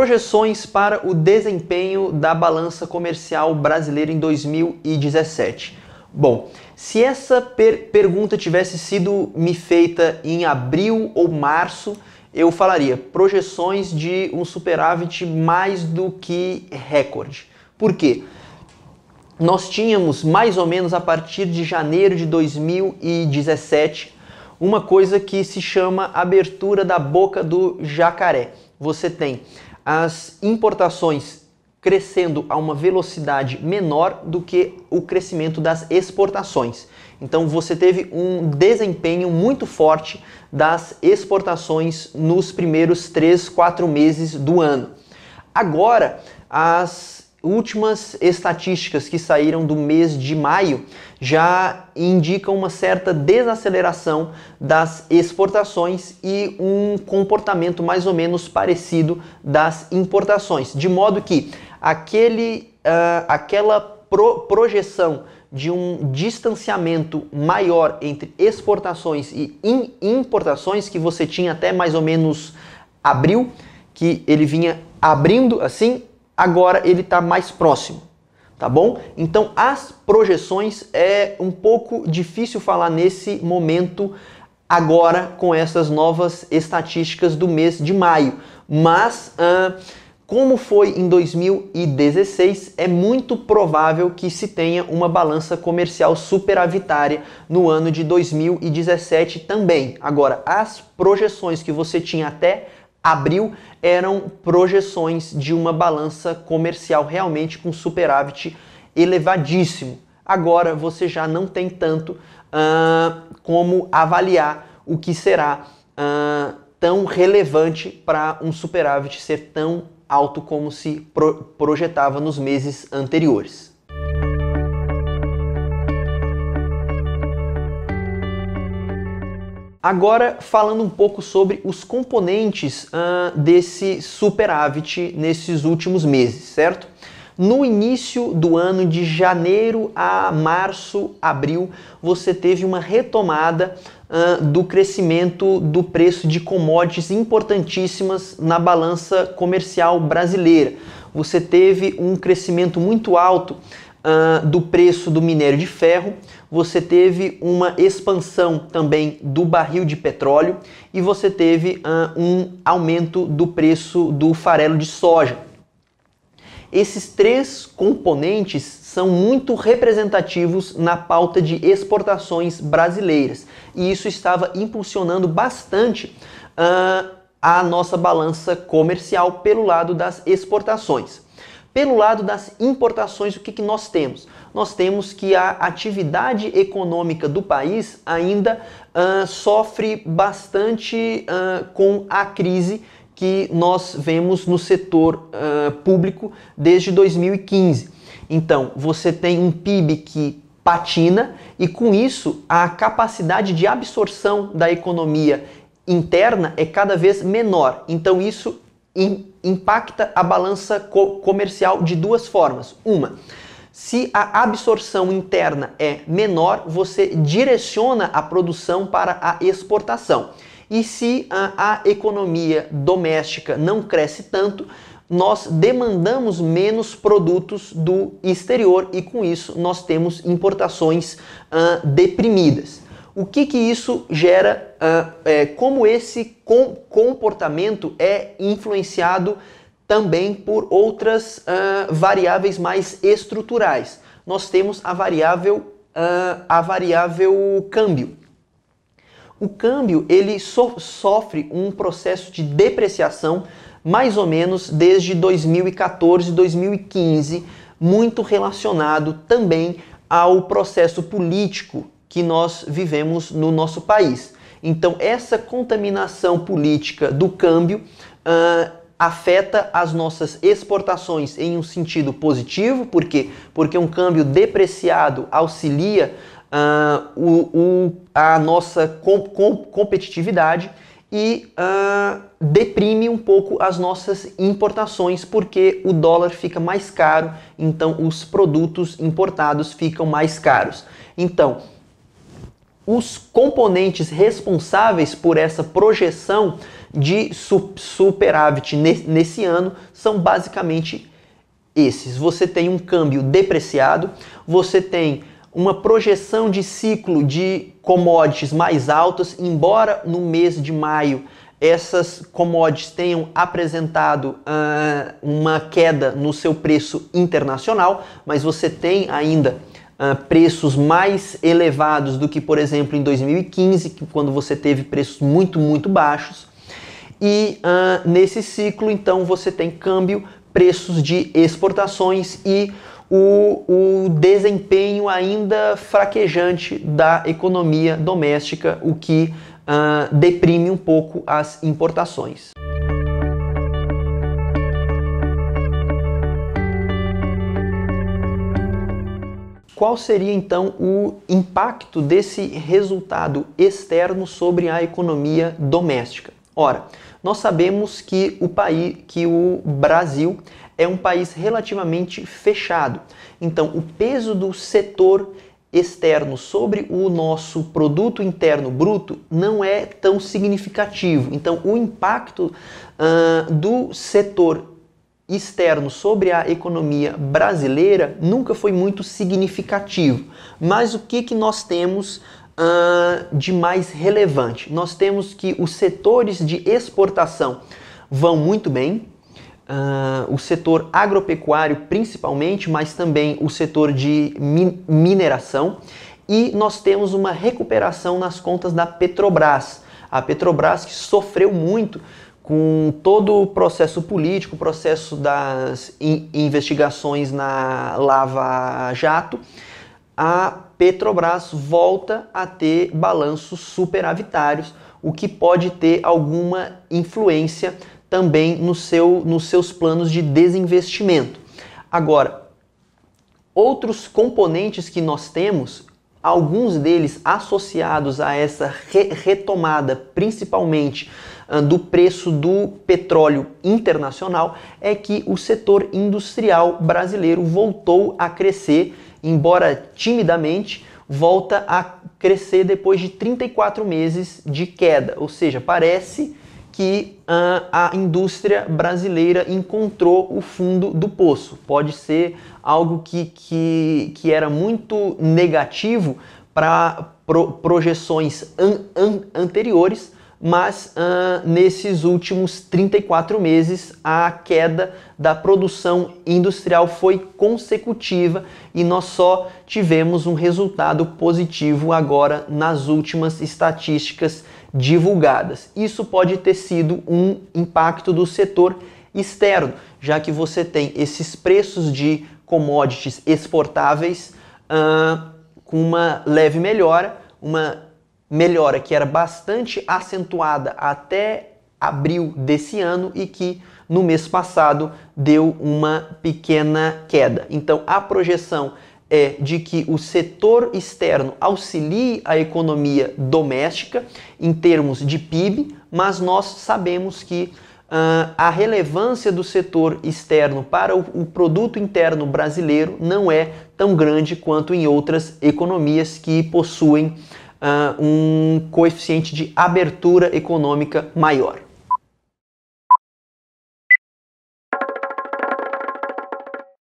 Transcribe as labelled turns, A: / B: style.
A: projeções para o desempenho da balança comercial brasileira em 2017. Bom, se essa per pergunta tivesse sido me feita em abril ou março, eu falaria projeções de um superávit mais do que recorde. Por quê? Nós tínhamos mais ou menos a partir de janeiro de 2017 uma coisa que se chama abertura da boca do jacaré. Você tem as importações crescendo a uma velocidade menor do que o crescimento das exportações. Então você teve um desempenho muito forte das exportações nos primeiros 3, 4 meses do ano. Agora, as últimas estatísticas que saíram do mês de maio já indicam uma certa desaceleração das exportações e um comportamento mais ou menos parecido das importações, de modo que aquele, uh, aquela pro projeção de um distanciamento maior entre exportações e importações que você tinha até mais ou menos abril, que ele vinha abrindo assim, agora ele está mais próximo, tá bom? Então as projeções é um pouco difícil falar nesse momento agora com essas novas estatísticas do mês de maio, mas ah, como foi em 2016, é muito provável que se tenha uma balança comercial superavitária no ano de 2017 também. Agora, as projeções que você tinha até abril eram projeções de uma balança comercial realmente com superávit elevadíssimo. Agora você já não tem tanto uh, como avaliar o que será uh, tão relevante para um superávit ser tão alto como se pro projetava nos meses anteriores. Agora, falando um pouco sobre os componentes uh, desse superávit nesses últimos meses, certo? No início do ano, de janeiro a março, abril, você teve uma retomada uh, do crescimento do preço de commodities importantíssimas na balança comercial brasileira. Você teve um crescimento muito alto uh, do preço do minério de ferro, você teve uma expansão também do barril de petróleo e você teve uh, um aumento do preço do farelo de soja. Esses três componentes são muito representativos na pauta de exportações brasileiras e isso estava impulsionando bastante uh, a nossa balança comercial pelo lado das exportações. Pelo lado das importações, o que, que nós temos? Nós temos que a atividade econômica do país ainda uh, sofre bastante uh, com a crise que nós vemos no setor uh, público desde 2015. Então, você tem um PIB que patina e com isso a capacidade de absorção da economia interna é cada vez menor. Então isso impacta a balança co comercial de duas formas. Uma, se a absorção interna é menor, você direciona a produção para a exportação. E se a, a economia doméstica não cresce tanto, nós demandamos menos produtos do exterior e com isso nós temos importações uh, deprimidas. O que, que isso gera, uh, é, como esse com comportamento é influenciado também por outras uh, variáveis mais estruturais. Nós temos a variável, uh, a variável câmbio. O câmbio ele so sofre um processo de depreciação mais ou menos desde 2014, 2015, muito relacionado também ao processo político que nós vivemos no nosso país. Então, essa contaminação política do câmbio uh, afeta as nossas exportações em um sentido positivo, por quê? Porque um câmbio depreciado auxilia uh, o, o, a nossa competitividade e uh, deprime um pouco as nossas importações, porque o dólar fica mais caro, então os produtos importados ficam mais caros. Então, os componentes responsáveis por essa projeção de superávit nesse ano são basicamente esses. Você tem um câmbio depreciado, você tem uma projeção de ciclo de commodities mais altas, embora no mês de maio essas commodities tenham apresentado uh, uma queda no seu preço internacional, mas você tem ainda uh, preços mais elevados do que, por exemplo, em 2015, quando você teve preços muito, muito baixos. E uh, nesse ciclo, então, você tem câmbio, preços de exportações e o, o, desempenho ainda fraquejante da economia doméstica, o que uh, deprime um pouco as importações. qual seria então o impacto desse resultado externo sobre a economia doméstica? Ora, nós sabemos que o país, que o Brasil é um país relativamente fechado. Então, o peso do setor externo sobre o nosso produto interno bruto não é tão significativo. Então, o impacto uh, do setor externo sobre a economia brasileira nunca foi muito significativo. Mas o que, que nós temos uh, de mais relevante? Nós temos que os setores de exportação vão muito bem, uh, o setor agropecuário principalmente, mas também o setor de min mineração, e nós temos uma recuperação nas contas da Petrobras. A Petrobras que sofreu muito com todo o processo político, o processo das investigações na Lava Jato, a Petrobras volta a ter balanços superavitários, o que pode ter alguma influência também no seu, nos seus planos de desinvestimento. Agora, outros componentes que nós temos alguns deles associados a essa re retomada, principalmente ah, do preço do petróleo internacional, é que o setor industrial brasileiro voltou a crescer, embora timidamente, volta a crescer depois de 34 meses de queda, ou seja, parece que uh, a indústria brasileira encontrou o fundo do poço. Pode ser algo que, que, que era muito negativo para pro, projeções an, an, anteriores, mas uh, nesses últimos 34 meses a queda da produção industrial foi consecutiva e nós só tivemos um resultado positivo agora nas últimas estatísticas divulgadas. Isso pode ter sido um impacto do setor externo, já que você tem esses preços de commodities exportáveis uh, com uma leve melhora, uma melhora que era bastante acentuada até abril desse ano e que no mês passado deu uma pequena queda. Então a projeção é de que o setor externo auxilie a economia doméstica em termos de PIB, mas nós sabemos que uh, a relevância do setor externo para o, o produto interno brasileiro não é tão grande quanto em outras economias que possuem uh, um coeficiente de abertura econômica maior.